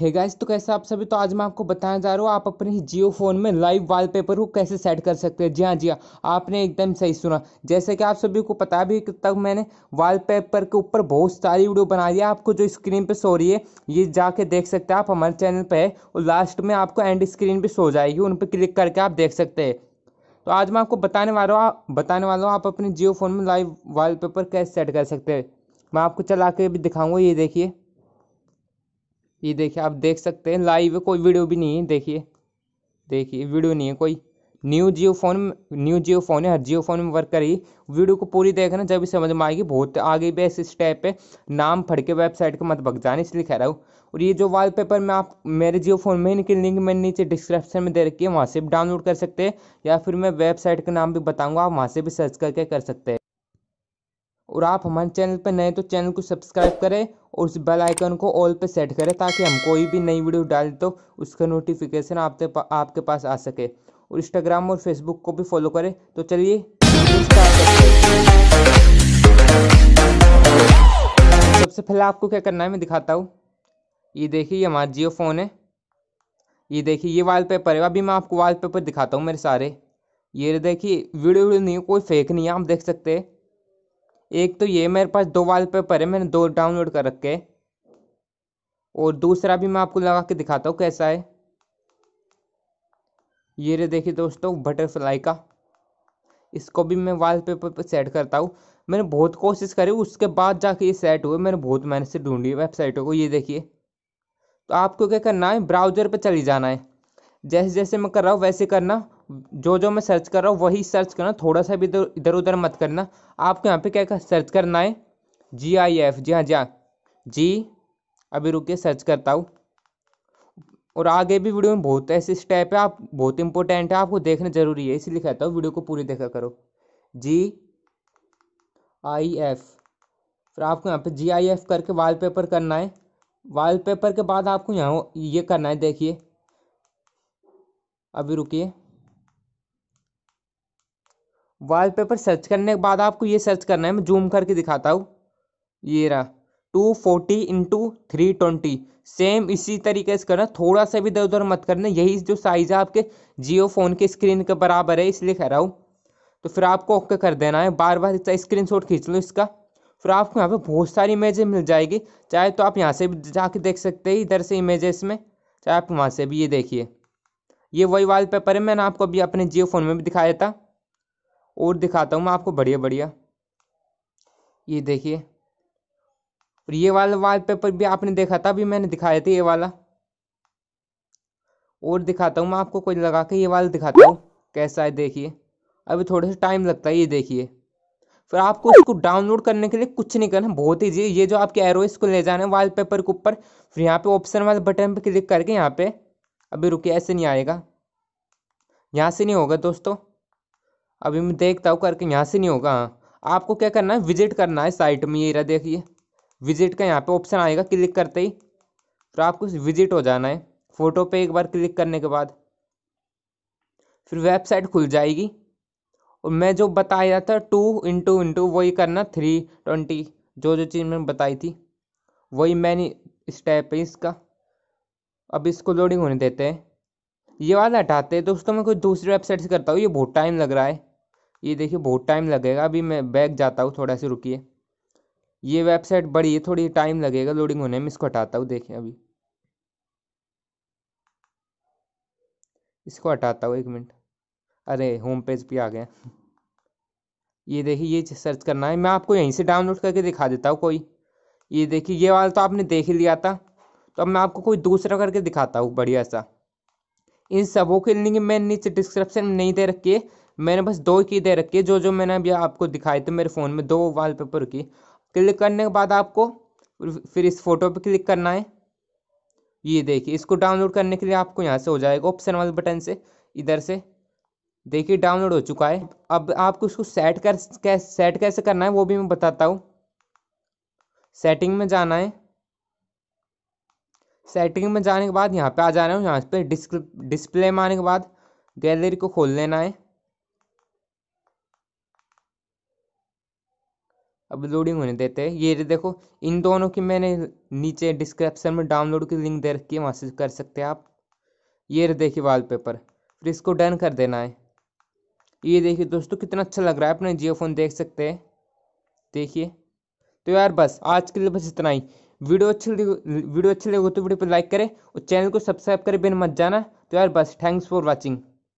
हे hey guys तो कैसे आप सभी तो आज मैं आपको बताने जा रहा हूँ आप अपने जियो फ़ोन में लाइव वॉलपेपर को कैसे सेट कर सकते हैं जी हाँ जी हाँ आपने एकदम सही सुना जैसे कि आप सभी को पता भी तब मैंने वॉलपेपर के ऊपर बहुत सारी वीडियो बनाई है आपको जो स्क्रीन पे सो रही है ये जाके देख सकते हैं आप हमारे चैनल पर है और लास्ट में आपको एंड स्क्रीन पर सो जाएगी उन पर क्लिक करके आप देख सकते हैं तो आज मैं आपको बताने वाला हूँ बताने वाला हूँ आप अपने जियो फ़ोन में लाइव वाल कैसे सेट कर सकते हैं मैं आपको चला के भी दिखाऊँगा ये देखिए ये देखिए आप देख सकते हैं लाइव कोई वीडियो भी नहीं है देखिए देखिए वीडियो नहीं है कोई new Jio phone new Jio phone है हर जियो फोन में वर्क करी वीडियो को पूरी देखना जब भी समझ में आएगी बहुत आगे भी ऐसे स्टेप है नाम फड़ के वेबसाइट के मत भग जाने इसलिए कह रहा हूँ और ये जो वॉलपेपर मैं आप मेरे जियो फोन में इनकी लिंक मैंने नीचे डिस्क्रिप्शन में दे रखी है वहाँ से भी डाउनलोड कर सकते हैं या फिर मैं वेबसाइट का नाम भी बताऊँगा आप वहाँ से भी सर्च करके कर सकते हैं और आप हमारे चैनल पर नए तो चैनल को सब्सक्राइब करें और उस बेल आइकन को ऑल पे सेट करें ताकि हम कोई भी नई वीडियो डालें तो उसका नोटिफिकेशन आपके पा, आपके पास आ सके और इंस्टाग्राम और फेसबुक को भी फॉलो करें तो चलिए सबसे पहले आपको क्या करना है मैं दिखाता हूँ ये देखिए ये हमारा जियो फ़ोन है ये देखिए ये वॉलपेपर है अभी मैं आपको वॉलपेपर दिखाता हूँ मेरे सारे ये देखिए वीडियो वीडियो नहीं कोई फेक नहीं है आप देख सकते हैं एक तो ये मेरे पास दो वॉलपेपर है मैंने दो डाउनलोड कर रखे और दूसरा भी मैं आपको लगा के दिखाता हूँ कैसा है ये रे देखिए दोस्तों बटरफ्लाई का इसको भी मैं वॉलपेपर पर सेट करता हूँ मैंने बहुत कोशिश करी उसके बाद जाके ये सेट हुए मैंने बहुत मेहनत से ढूंढी वेबसाइटों को ये देखिए तो आपको क्या करना है ब्राउज़र पर चली जाना है जैसे जैसे मैं कर रहा हूँ वैसे करना जो जो मैं सर्च कर रहा हूँ वही सर्च करना थोड़ा सा भी इधर उधर मत करना आपको यहाँ पे क्या कर, सर्च करना है जी आई एफ जी हाँ जी हाँ जी अभी रुकिए सर्च करता हूँ और आगे भी वीडियो में बहुत ऐसे स्टेप है आप बहुत इंपॉर्टेंट है आपको देखना जरूरी है इसलिए कहता हूँ वीडियो को पूरी देखा करो जी आई एफ फिर आपको यहाँ पे जी आई एफ करके वॉलपेपर करना है वॉलपेपर के बाद आपको यहाँ ये करना है देखिए अभी रुकिए वॉलपेपर सर्च करने के बाद आपको ये सर्च करना है मैं जूम करके दिखाता हूँ ये रहा two forty into three twenty same इसी तरीके से करना थोड़ा सा भी इधर उधर मत करना यही जो साइज़ है आपके जियो फ़ोन के स्क्रीन के बराबर है इसलिए कह रहा हूँ तो फिर आपको ओके कर देना है बार बार स्क्रीन शॉट खींच लो इसका फिर आपको यहाँ पे बहुत सारी इमेजें मिल जाएगी चाहे तो आप यहाँ से भी जाके देख सकते हैं इधर से इमेजेस में चाहे आप वहाँ से भी ये देखिए ये वही वाल पेपर है मैंने आपको अभी अपने जियो फ़ोन में भी दिखाया था और दिखाता हूँ मैं आपको बढ़िया बढ़िया ये देखिए और ये वाला वॉलपेपर भी आपने देखा था अभी मैंने दिखाया था ये वाला और दिखाता हूँ मैं आपको कोई लगा के ये वाला दिखाता हूँ कैसा है देखिए अभी थोड़ा सा टाइम लगता है ये देखिए फिर आपको इसको डाउनलोड करने के लिए कुछ नहीं करना बहुत ईजी ये जो आपके एरो इसको ले जाना है वॉलपेपर के ऊपर फिर यहाँ पे ऑप्शन वाले बटन पे क्लिक करके यहाँ पे अभी रुकिए ऐसे नहीं आएगा यहाँ से नहीं होगा दोस्तों अभी मैं देखता हूँ करके यहाँ से नहीं होगा आपको क्या करना है विजिट करना है साइट में ये रहा देखिए विजिट का यहाँ पे ऑप्शन आएगा क्लिक करते ही तो आपको विजिट हो जाना है फ़ोटो पे एक बार क्लिक करने के बाद फिर वेबसाइट खुल जाएगी और मैं जो बताया था टू इंटू इंटू वही करना थ्री ट्वेंटी जो जो चीज़ मैंने बताई थी वही मैंने स्टेप है इसका अब इसको लोडिंग होने देते हैं ये वाला हटाते हैं दोस्तों मैं कोई दूसरी वेबसाइट से करता हूँ ये बहुत टाइम लग रहा है ये देखिए बहुत टाइम लगेगा अभी मैं बैग जाता हूँ थोड़ा सा रुकिए ये वेबसाइट बड़ी है थोड़ी टाइम लगेगा लोडिंग होने में इसको हटाता हूँ देखिए अभी इसको हटाता हूँ एक मिनट अरे होम पेज पे आ गया ये देखिए ये सर्च करना है मैं आपको यहीं से डाउनलोड करके दिखा देता हूँ कोई ये देखिए ये वाला तो आपने देख ही लिया था तो अब मैं आपको कोई दूसरा करके दिखाता हूँ बढ़िया सा इन सबों के लिंक मैं नीचे डिस्क्रिप्शन में नहीं दे रखी है मैंने बस दो की दे रखी है जो जो मैंने अभी आपको दिखाए थे तो मेरे फ़ोन में दो वॉलपेपर की क्लिक करने के बाद आपको फिर इस फोटो पे क्लिक करना है ये देखिए इसको डाउनलोड करने के लिए आपको यहाँ से हो जाएगा ऑप्शन वाले बटन से इधर से देखिए डाउनलोड हो चुका है अब आपको इसको सेट कर कैसे सेट कैसे करना है वो भी मैं बताता हूँ सेटिंग में जाना है सेटिंग में जाने के बाद यहाँ पे आ जाना है यहाँ पे डिस्प्ले में आने के बाद गैलरी को खोल लेना है अब लोडिंग होने देते हैं ये देखो इन दोनों की मैंने नीचे डिस्क्रिप्शन में डाउनलोड की लिंक दे रखी है वहाँ से कर सकते हैं आप ये देखिए वॉलपेपर फिर इसको डन कर देना है ये देखिए दोस्तों कितना अच्छा लग रहा है अपने जियो फ़ोन देख सकते हैं देखिए तो यार बस आज के लिए बस इतना ही वीडियो अच्छी वीडियो अच्छी लगे तो वीडियो पर लाइक करें और चैनल को सब्सक्राइब करें बिना मत जाना तो यार बस थैंक्स फॉर वॉचिंग